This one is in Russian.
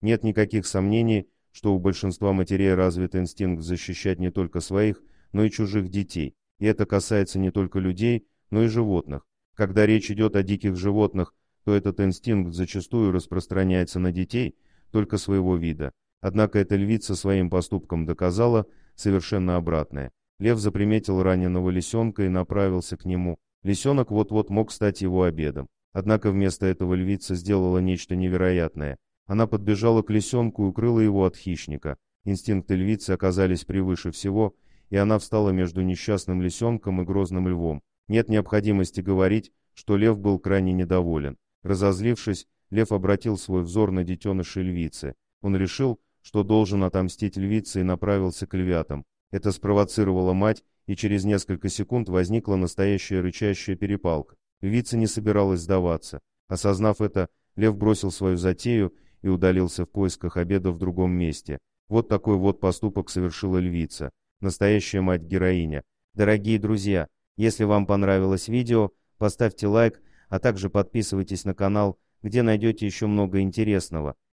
Нет никаких сомнений, что у большинства матерей развит инстинкт защищать не только своих, но и чужих детей. И это касается не только людей, но и животных. Когда речь идет о диких животных, то этот инстинкт зачастую распространяется на детей только своего вида. Однако эта львица своим поступком доказала совершенно обратное. Лев заприметил раненого лисенка и направился к нему. Лисенок вот-вот мог стать его обедом. Однако вместо этого львица сделала нечто невероятное. Она подбежала к лисенку и укрыла его от хищника. Инстинкты львицы оказались превыше всего, и она встала между несчастным лисенком и грозным львом. Нет необходимости говорить, что лев был крайне недоволен. Разозлившись, лев обратил свой взор на детеныша львицы. Он решил, что должен отомстить львице и направился к львятам. Это спровоцировало мать, и через несколько секунд возникла настоящая рычащая перепалка. Львица не собиралась сдаваться. Осознав это, лев бросил свою затею и удалился в поисках обеда в другом месте. Вот такой вот поступок совершила львица, настоящая мать-героиня. Дорогие друзья, если вам понравилось видео, поставьте лайк, а также подписывайтесь на канал, где найдете еще много интересного.